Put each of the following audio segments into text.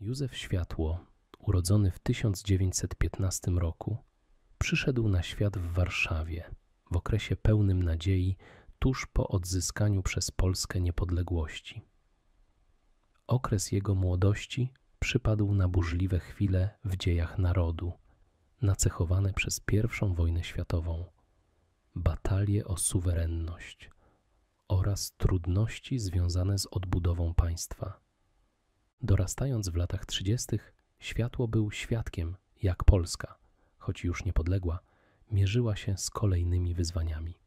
Józef Światło, urodzony w 1915 roku, przyszedł na świat w Warszawie w okresie pełnym nadziei tuż po odzyskaniu przez Polskę niepodległości. Okres jego młodości przypadł na burzliwe chwile w dziejach narodu, nacechowane przez I wojnę światową, batalie o suwerenność oraz trudności związane z odbudową państwa. Dorastając w latach 30., światło był świadkiem, jak Polska, choć już niepodległa, mierzyła się z kolejnymi wyzwaniami.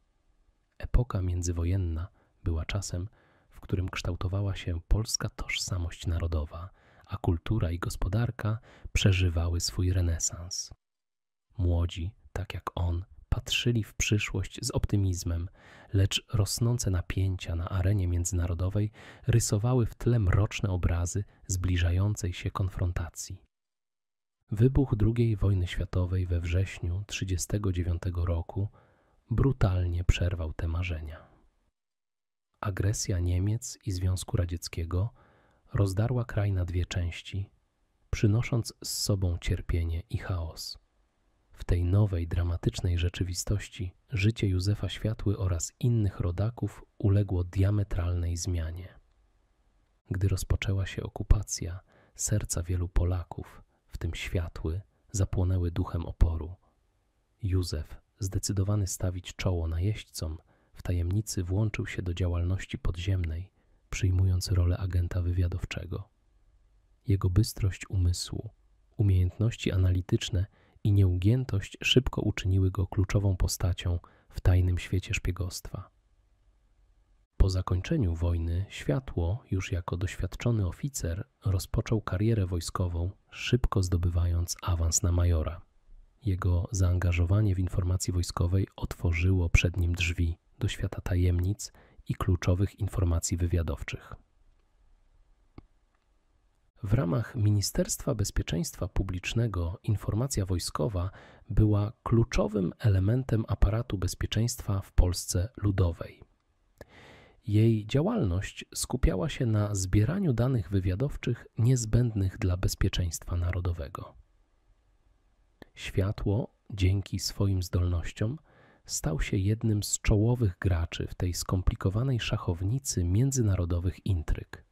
Epoka międzywojenna była czasem, w którym kształtowała się polska tożsamość narodowa, a kultura i gospodarka przeżywały swój renesans. Młodzi, tak jak on, patrzyli w przyszłość z optymizmem, lecz rosnące napięcia na arenie międzynarodowej rysowały w tle mroczne obrazy zbliżającej się konfrontacji. Wybuch II wojny światowej we wrześniu 1939 roku brutalnie przerwał te marzenia. Agresja Niemiec i Związku Radzieckiego rozdarła kraj na dwie części, przynosząc z sobą cierpienie i chaos. W tej nowej, dramatycznej rzeczywistości życie Józefa Światły oraz innych rodaków uległo diametralnej zmianie. Gdy rozpoczęła się okupacja, serca wielu Polaków, w tym Światły, zapłonęły duchem oporu. Józef, zdecydowany stawić czoło najeźdźcom, w tajemnicy włączył się do działalności podziemnej, przyjmując rolę agenta wywiadowczego. Jego bystrość umysłu, umiejętności analityczne – i nieugiętość szybko uczyniły go kluczową postacią w tajnym świecie szpiegostwa. Po zakończeniu wojny Światło, już jako doświadczony oficer, rozpoczął karierę wojskową, szybko zdobywając awans na majora. Jego zaangażowanie w informacji wojskowej otworzyło przed nim drzwi do świata tajemnic i kluczowych informacji wywiadowczych. W ramach Ministerstwa Bezpieczeństwa Publicznego informacja wojskowa była kluczowym elementem aparatu bezpieczeństwa w Polsce Ludowej. Jej działalność skupiała się na zbieraniu danych wywiadowczych niezbędnych dla bezpieczeństwa narodowego. Światło, dzięki swoim zdolnościom, stał się jednym z czołowych graczy w tej skomplikowanej szachownicy międzynarodowych intryg.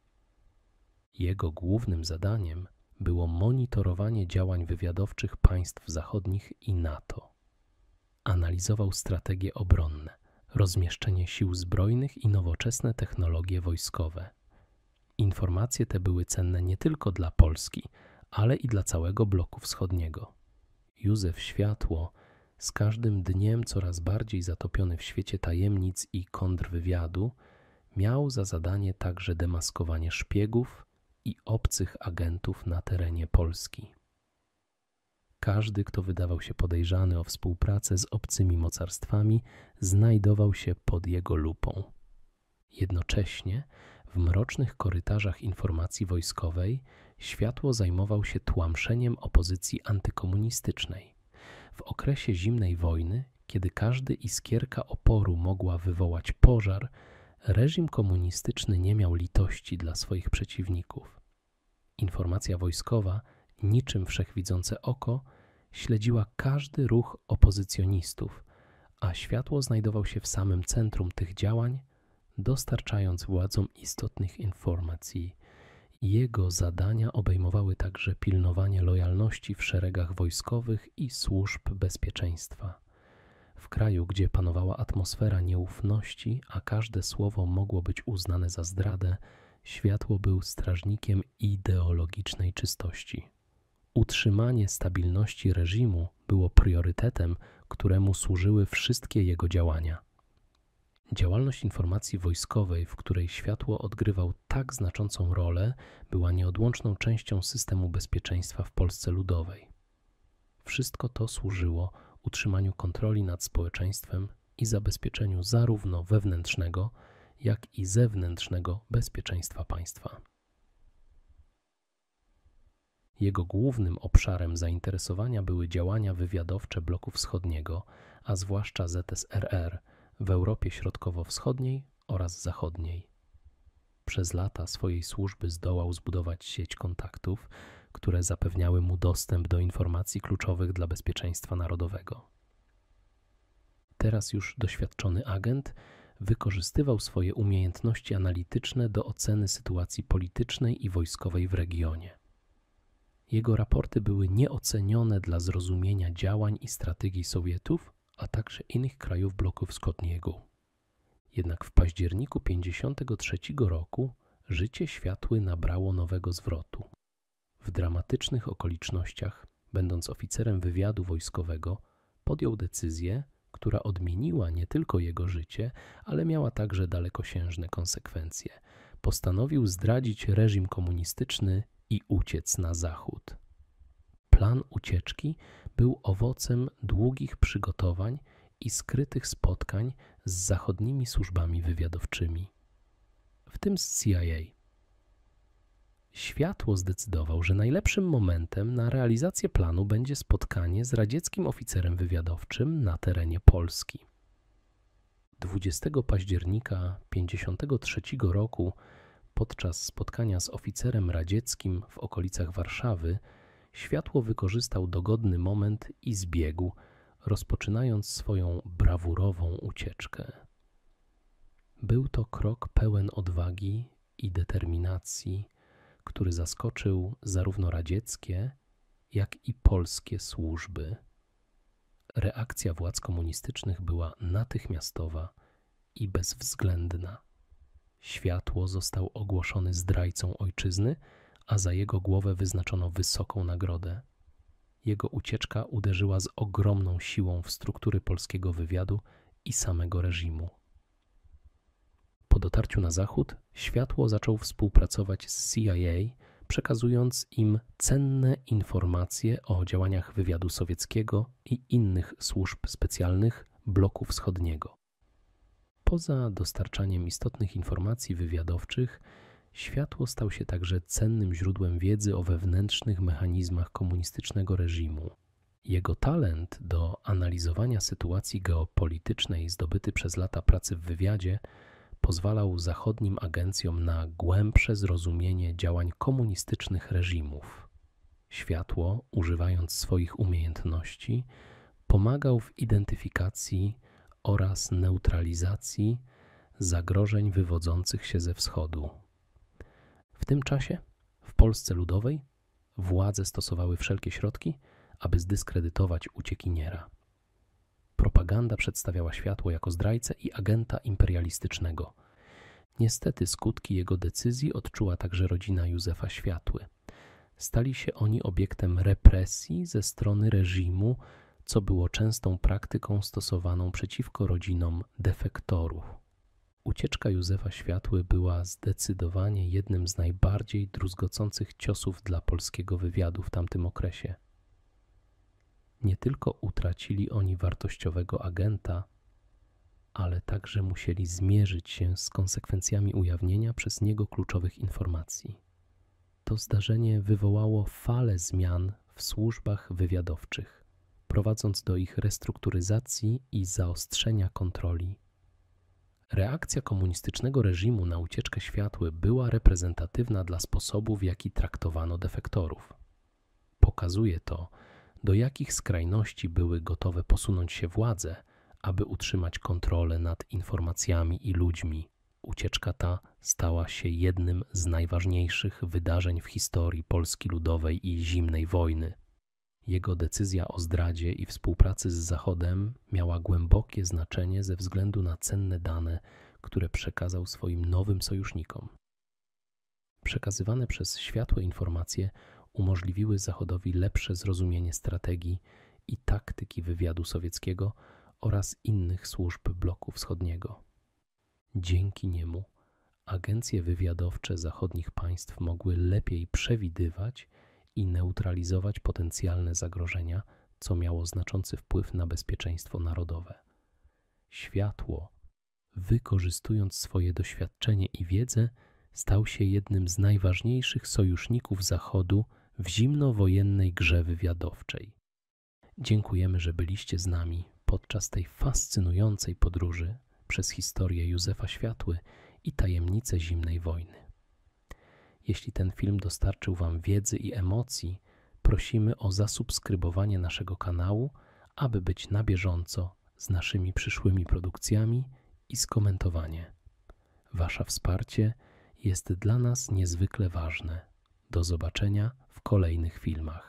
Jego głównym zadaniem było monitorowanie działań wywiadowczych państw zachodnich i NATO. Analizował strategie obronne, rozmieszczenie sił zbrojnych i nowoczesne technologie wojskowe. Informacje te były cenne nie tylko dla Polski, ale i dla całego bloku wschodniego. Józef Światło, z każdym dniem coraz bardziej zatopiony w świecie tajemnic i kontrwywiadu, miał za zadanie także demaskowanie szpiegów, i obcych agentów na terenie Polski. Każdy, kto wydawał się podejrzany o współpracę z obcymi mocarstwami, znajdował się pod jego lupą. Jednocześnie w mrocznych korytarzach informacji wojskowej światło zajmował się tłamszeniem opozycji antykomunistycznej. W okresie zimnej wojny, kiedy każdy iskierka oporu mogła wywołać pożar, reżim komunistyczny nie miał litości dla swoich przeciwników. Informacja wojskowa, niczym wszechwidzące oko, śledziła każdy ruch opozycjonistów, a światło znajdował się w samym centrum tych działań, dostarczając władzom istotnych informacji. Jego zadania obejmowały także pilnowanie lojalności w szeregach wojskowych i służb bezpieczeństwa. W kraju, gdzie panowała atmosfera nieufności, a każde słowo mogło być uznane za zdradę, Światło był strażnikiem ideologicznej czystości. Utrzymanie stabilności reżimu było priorytetem, któremu służyły wszystkie jego działania. Działalność informacji wojskowej, w której światło odgrywał tak znaczącą rolę, była nieodłączną częścią systemu bezpieczeństwa w Polsce Ludowej. Wszystko to służyło utrzymaniu kontroli nad społeczeństwem i zabezpieczeniu zarówno wewnętrznego, jak i zewnętrznego bezpieczeństwa państwa. Jego głównym obszarem zainteresowania były działania wywiadowcze bloku wschodniego, a zwłaszcza ZSRR w Europie Środkowo-Wschodniej oraz Zachodniej. Przez lata swojej służby zdołał zbudować sieć kontaktów, które zapewniały mu dostęp do informacji kluczowych dla bezpieczeństwa narodowego. Teraz już doświadczony agent wykorzystywał swoje umiejętności analityczne do oceny sytuacji politycznej i wojskowej w regionie. Jego raporty były nieocenione dla zrozumienia działań i strategii Sowietów, a także innych krajów bloku wschodniego. Jednak w październiku 1953 roku życie światły nabrało nowego zwrotu. W dramatycznych okolicznościach, będąc oficerem wywiadu wojskowego, podjął decyzję, która odmieniła nie tylko jego życie, ale miała także dalekosiężne konsekwencje. Postanowił zdradzić reżim komunistyczny i uciec na zachód. Plan ucieczki był owocem długich przygotowań i skrytych spotkań z zachodnimi służbami wywiadowczymi, w tym z CIA. Światło zdecydował, że najlepszym momentem na realizację planu będzie spotkanie z radzieckim oficerem wywiadowczym na terenie Polski. 20 października 1953 roku, podczas spotkania z oficerem radzieckim w okolicach Warszawy, światło wykorzystał dogodny moment i zbiegł, rozpoczynając swoją brawurową ucieczkę. Był to krok pełen odwagi i determinacji który zaskoczył zarówno radzieckie, jak i polskie służby. Reakcja władz komunistycznych była natychmiastowa i bezwzględna. Światło został ogłoszony zdrajcą ojczyzny, a za jego głowę wyznaczono wysoką nagrodę. Jego ucieczka uderzyła z ogromną siłą w struktury polskiego wywiadu i samego reżimu. Po dotarciu na zachód Światło zaczął współpracować z CIA, przekazując im cenne informacje o działaniach wywiadu sowieckiego i innych służb specjalnych bloku wschodniego. Poza dostarczaniem istotnych informacji wywiadowczych, światło stał się także cennym źródłem wiedzy o wewnętrznych mechanizmach komunistycznego reżimu. Jego talent do analizowania sytuacji geopolitycznej zdobyty przez lata pracy w wywiadzie pozwalał zachodnim agencjom na głębsze zrozumienie działań komunistycznych reżimów. Światło, używając swoich umiejętności, pomagał w identyfikacji oraz neutralizacji zagrożeń wywodzących się ze wschodu. W tym czasie w Polsce Ludowej władze stosowały wszelkie środki, aby zdyskredytować uciekiniera. Propaganda przedstawiała światło jako zdrajcę i agenta imperialistycznego. Niestety skutki jego decyzji odczuła także rodzina Józefa Światły. Stali się oni obiektem represji ze strony reżimu, co było częstą praktyką stosowaną przeciwko rodzinom defektorów. Ucieczka Józefa Światły była zdecydowanie jednym z najbardziej druzgocących ciosów dla polskiego wywiadu w tamtym okresie. Nie tylko utracili oni wartościowego agenta, ale także musieli zmierzyć się z konsekwencjami ujawnienia przez niego kluczowych informacji. To zdarzenie wywołało falę zmian w służbach wywiadowczych, prowadząc do ich restrukturyzacji i zaostrzenia kontroli. Reakcja komunistycznego reżimu na ucieczkę światły była reprezentatywna dla sposobu, w jaki traktowano defektorów. Pokazuje to, do jakich skrajności były gotowe posunąć się władze, aby utrzymać kontrolę nad informacjami i ludźmi. Ucieczka ta stała się jednym z najważniejszych wydarzeń w historii Polski Ludowej i zimnej wojny. Jego decyzja o zdradzie i współpracy z Zachodem miała głębokie znaczenie ze względu na cenne dane, które przekazał swoim nowym sojusznikom. Przekazywane przez światłe informacje umożliwiły Zachodowi lepsze zrozumienie strategii i taktyki wywiadu sowieckiego oraz innych służb bloku wschodniego. Dzięki niemu agencje wywiadowcze zachodnich państw mogły lepiej przewidywać i neutralizować potencjalne zagrożenia, co miało znaczący wpływ na bezpieczeństwo narodowe. Światło, wykorzystując swoje doświadczenie i wiedzę, stał się jednym z najważniejszych sojuszników Zachodu w zimnowojennej grze wywiadowczej. Dziękujemy, że byliście z nami podczas tej fascynującej podróży przez historię Józefa Światły i tajemnice zimnej wojny. Jeśli ten film dostarczył Wam wiedzy i emocji, prosimy o zasubskrybowanie naszego kanału, aby być na bieżąco z naszymi przyszłymi produkcjami i skomentowanie. Wasze wsparcie jest dla nas niezwykle ważne. Do zobaczenia w kolejnych filmach.